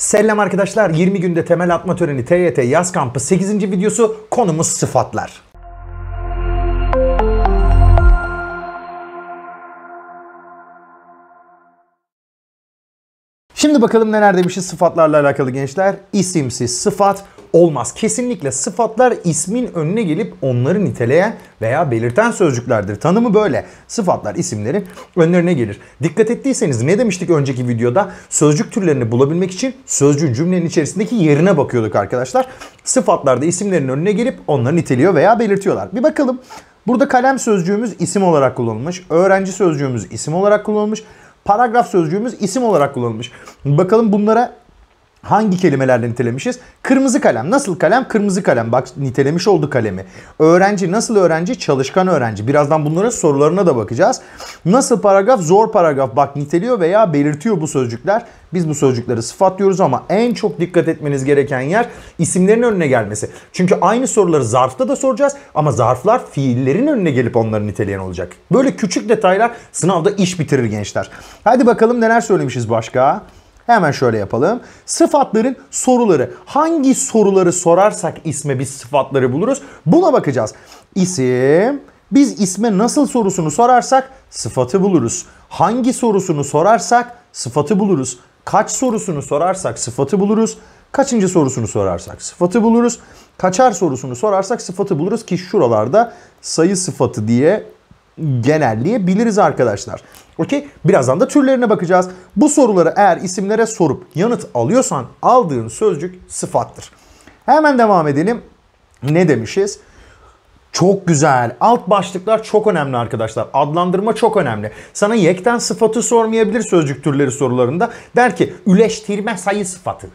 Selam arkadaşlar 20 günde temel atma töreni TYT yaz kampı 8. videosu konumuz sıfatlar. Şimdi bakalım neler demişiz sıfatlarla alakalı gençler. İsimsiz sıfat olmaz. Kesinlikle sıfatlar ismin önüne gelip onları niteleyen veya belirten sözcüklerdir. Tanımı böyle. Sıfatlar isimlerin önlerine gelir. Dikkat ettiyseniz ne demiştik önceki videoda? Sözcük türlerini bulabilmek için sözcüğün cümlenin içerisindeki yerine bakıyorduk arkadaşlar. Sıfatlar da isimlerin önüne gelip onları niteliyor veya belirtiyorlar. Bir bakalım. Burada kalem sözcüğümüz isim olarak kullanılmış. Öğrenci sözcüğümüz isim olarak kullanılmış. Paragraf sözcüğümüz isim olarak kullanılmış. Bakalım bunlara Hangi kelimelerle nitelemişiz? Kırmızı kalem. Nasıl kalem? Kırmızı kalem. Bak nitelemiş oldu kalemi. Öğrenci nasıl öğrenci? Çalışkan öğrenci. Birazdan bunların sorularına da bakacağız. Nasıl paragraf? Zor paragraf. Bak niteliyor veya belirtiyor bu sözcükler. Biz bu sözcükleri sıfatlıyoruz ama en çok dikkat etmeniz gereken yer isimlerin önüne gelmesi. Çünkü aynı soruları zarfta da soracağız ama zarflar fiillerin önüne gelip onları niteleyen olacak. Böyle küçük detaylar sınavda iş bitirir gençler. Hadi bakalım neler söylemişiz başka? Hemen şöyle yapalım. Sıfatların soruları. Hangi soruları sorarsak isme biz sıfatları buluruz. Buna bakacağız. İsim, biz isme nasıl sorusunu sorarsak sıfatı buluruz. Hangi sorusunu sorarsak sıfatı buluruz. Kaç sorusunu sorarsak sıfatı buluruz. Kaçıncı sorusunu sorarsak sıfatı buluruz. Kaçar sorusunu sorarsak sıfatı buluruz ki şuralarda sayı sıfatı diye genelleyebiliriz arkadaşlar. Okey? Birazdan da türlerine bakacağız. Bu soruları eğer isimlere sorup yanıt alıyorsan aldığın sözcük sıfattır. Hemen devam edelim. Ne demişiz? Çok güzel. Alt başlıklar çok önemli arkadaşlar. Adlandırma çok önemli. Sana yekten sıfatı sormayabilir sözcük türleri sorularında. Der ki üleştirme sayı sıfatı.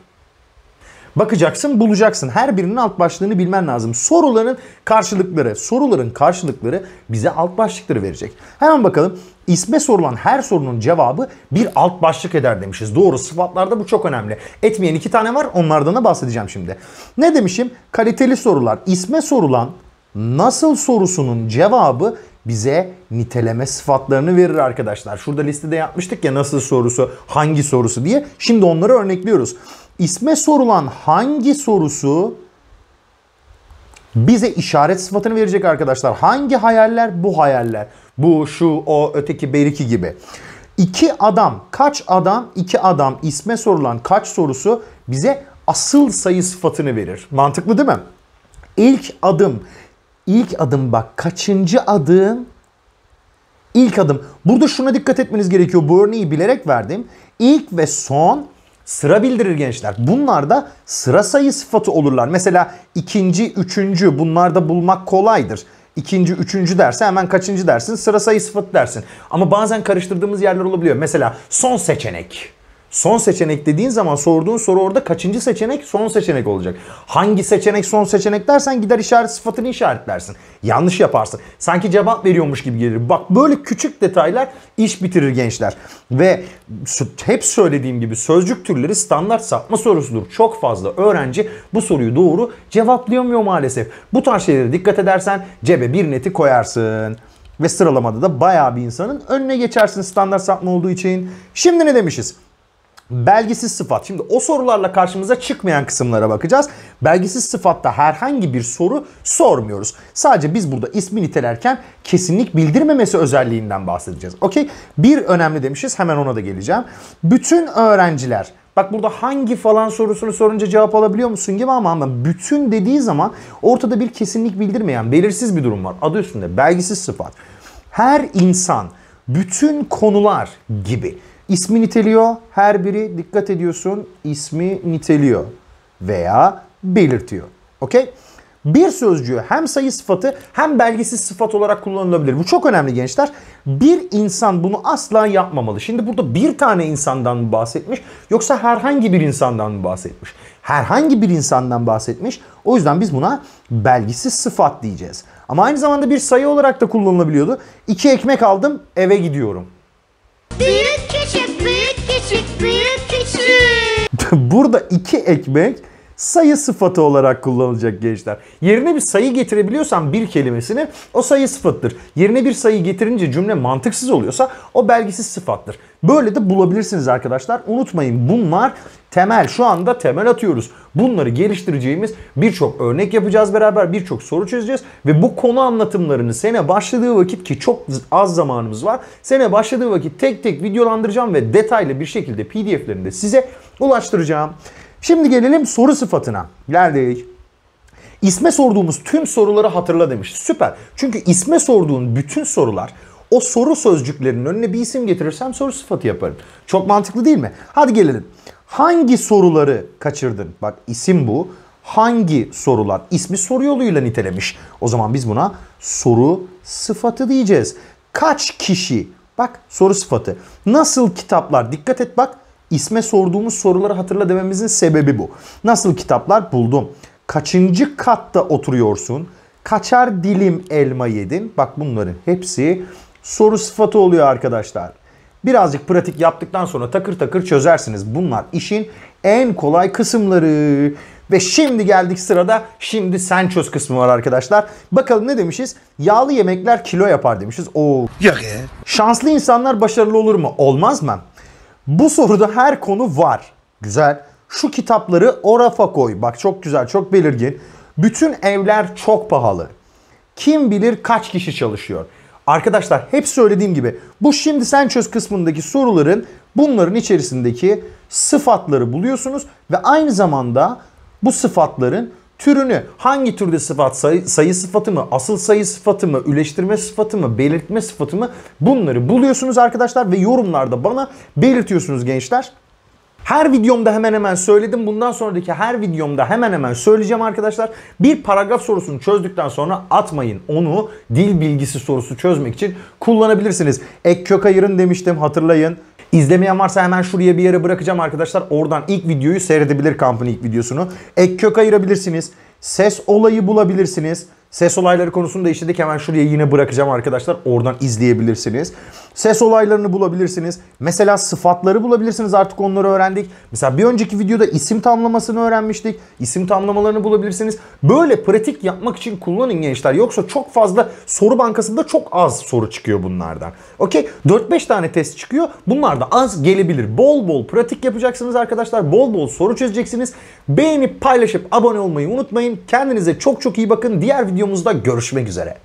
Bakacaksın bulacaksın. Her birinin alt başlığını bilmen lazım. Soruların karşılıkları. Soruların karşılıkları bize alt başlıkları verecek. Hemen bakalım. isme sorulan her sorunun cevabı bir alt başlık eder demişiz. Doğru sıfatlarda bu çok önemli. Etmeyen iki tane var onlardan da bahsedeceğim şimdi. Ne demişim? Kaliteli sorular. İsme sorulan nasıl sorusunun cevabı bize niteleme sıfatlarını verir arkadaşlar. Şurada listede yapmıştık ya nasıl sorusu, hangi sorusu diye. Şimdi onları örnekliyoruz. İsme sorulan hangi sorusu bize işaret sıfatını verecek arkadaşlar. Hangi hayaller? Bu hayaller. Bu, şu, o, öteki, beriki gibi. İki adam, kaç adam, iki adam isme sorulan kaç sorusu bize asıl sayı sıfatını verir. Mantıklı değil mi? İlk adım İlk adım bak kaçıncı adım? İlk adım. Burada şuna dikkat etmeniz gerekiyor. Bu örneği bilerek verdim. İlk ve son sıra bildirir gençler. Bunlar da sıra sayı sıfatı olurlar. Mesela ikinci, üçüncü bunlarda bulmak kolaydır. İkinci, üçüncü derse hemen kaçıncı dersin? Sıra sayı sıfatı dersin. Ama bazen karıştırdığımız yerler olabiliyor. Mesela son seçenek. Son seçenek dediğin zaman sorduğun soru orada kaçıncı seçenek? Son seçenek olacak. Hangi seçenek son seçenek dersen gider işaret sıfatını işaretlersin. Yanlış yaparsın. Sanki cevap veriyormuş gibi gelir. Bak böyle küçük detaylar iş bitirir gençler. Ve hep söylediğim gibi sözcük türleri standart sapma sorusudur. Çok fazla öğrenci bu soruyu doğru cevaplayamıyor maalesef. Bu tarz şeylere dikkat edersen cebe bir neti koyarsın. Ve sıralamada da bayağı bir insanın önüne geçersin standart sapma olduğu için. Şimdi ne demişiz? Belgisiz sıfat. Şimdi o sorularla karşımıza çıkmayan kısımlara bakacağız. Belgisiz sıfatta herhangi bir soru sormuyoruz. Sadece biz burada ismi nitelerken kesinlik bildirmemesi özelliğinden bahsedeceğiz. Okey? Bir önemli demişiz. Hemen ona da geleceğim. Bütün öğrenciler Bak burada hangi falan sorusunu sorunca cevap alabiliyor musun gibi ama ama bütün dediği zaman ortada bir kesinlik bildirmeyen belirsiz bir durum var. Adı üstünde belgisiz sıfat. Her insan bütün konular gibi İsmi niteliyor. Her biri dikkat ediyorsun İsmi niteliyor veya belirtiyor. Okey? Bir sözcüğü hem sayı sıfatı hem belgesiz sıfat olarak kullanılabilir. Bu çok önemli gençler. Bir insan bunu asla yapmamalı. Şimdi burada bir tane insandan mı bahsetmiş yoksa herhangi bir insandan mı bahsetmiş? Herhangi bir insandan bahsetmiş. O yüzden biz buna belgisiz sıfat diyeceğiz. Ama aynı zamanda bir sayı olarak da kullanılabiliyordu. İki ekmek aldım eve gidiyorum. Büyük büyük küçük büyük küçük. Burada iki ekmek sayı sıfatı olarak kullanılacak gençler. Yerine bir sayı getirebiliyorsan bir kelimesini o sayı sıfattır. Yerine bir sayı getirince cümle mantıksız oluyorsa o belgisiz sıfattır. Böyle de bulabilirsiniz arkadaşlar. Unutmayın bunlar temel. Şu anda temel atıyoruz. Bunları geliştireceğimiz birçok örnek yapacağız beraber. Birçok soru çözeceğiz. Ve bu konu anlatımlarını sene başladığı vakit ki çok az zamanımız var. Sene başladığı vakit tek tek videolandıracağım ve detaylı bir şekilde pdf'lerinde size ulaştıracağım. Şimdi gelelim soru sıfatına. Geldik. İsme sorduğumuz tüm soruları hatırla demiş. Süper. Çünkü isme sorduğun bütün sorular o soru sözcüklerinin önüne bir isim getirirsem soru sıfatı yaparım. Çok mantıklı değil mi? Hadi gelelim. Hangi soruları kaçırdın? Bak isim bu. Hangi sorular? İsmi soru yoluyla nitelemiş. O zaman biz buna soru sıfatı diyeceğiz. Kaç kişi? Bak soru sıfatı. Nasıl kitaplar? Dikkat et bak isme sorduğumuz soruları hatırla dememizin sebebi bu. Nasıl kitaplar buldum. Kaçıncı katta oturuyorsun? Kaçar dilim elma yedin? Bak bunların hepsi soru sıfatı oluyor arkadaşlar. Birazcık pratik yaptıktan sonra takır takır çözersiniz. Bunlar işin en kolay kısımları. Ve şimdi geldik sırada şimdi sen çöz kısmı var arkadaşlar. Bakalım ne demişiz? Yağlı yemekler kilo yapar demişiz. Oo. Yok ya. Şanslı insanlar başarılı olur mu? Olmaz mı? Bu soruda her konu var. Güzel. Şu kitapları o rafa koy. Bak çok güzel, çok belirgin. Bütün evler çok pahalı. Kim bilir kaç kişi çalışıyor. Arkadaşlar hep söylediğim gibi bu şimdi sen çöz kısmındaki soruların bunların içerisindeki sıfatları buluyorsunuz ve aynı zamanda bu sıfatların türünü hangi türde sıfat sayı, sayı sıfatı mı asıl sayı sıfatı mı üleştirme sıfatı mı belirtme sıfatı mı bunları buluyorsunuz arkadaşlar ve yorumlarda bana belirtiyorsunuz gençler. Her videomda hemen hemen söyledim. Bundan sonraki her videomda hemen hemen söyleyeceğim arkadaşlar. Bir paragraf sorusunu çözdükten sonra atmayın. Onu dil bilgisi sorusu çözmek için kullanabilirsiniz. Ek kök ayırın demiştim hatırlayın. İzlemeyen varsa hemen şuraya bir yere bırakacağım arkadaşlar. Oradan ilk videoyu seyredebilir kampın ilk videosunu. Ek kök ayırabilirsiniz. Ses olayı bulabilirsiniz. Ses olayları konusunda da işledik. Hemen şuraya yine bırakacağım arkadaşlar. Oradan izleyebilirsiniz. Ses olaylarını bulabilirsiniz. Mesela sıfatları bulabilirsiniz. Artık onları öğrendik. Mesela bir önceki videoda isim tamlamasını öğrenmiştik. İsim tamlamalarını bulabilirsiniz. Böyle pratik yapmak için kullanın gençler. Yoksa çok fazla soru bankasında çok az soru çıkıyor bunlardan. Okey? 4-5 tane test çıkıyor. Bunlar da az gelebilir. Bol bol pratik yapacaksınız arkadaşlar. Bol bol soru çözeceksiniz. Beğenip paylaşıp abone olmayı unutmayın. Kendinize çok çok iyi bakın. Diğer video videomuzda görüşmek üzere.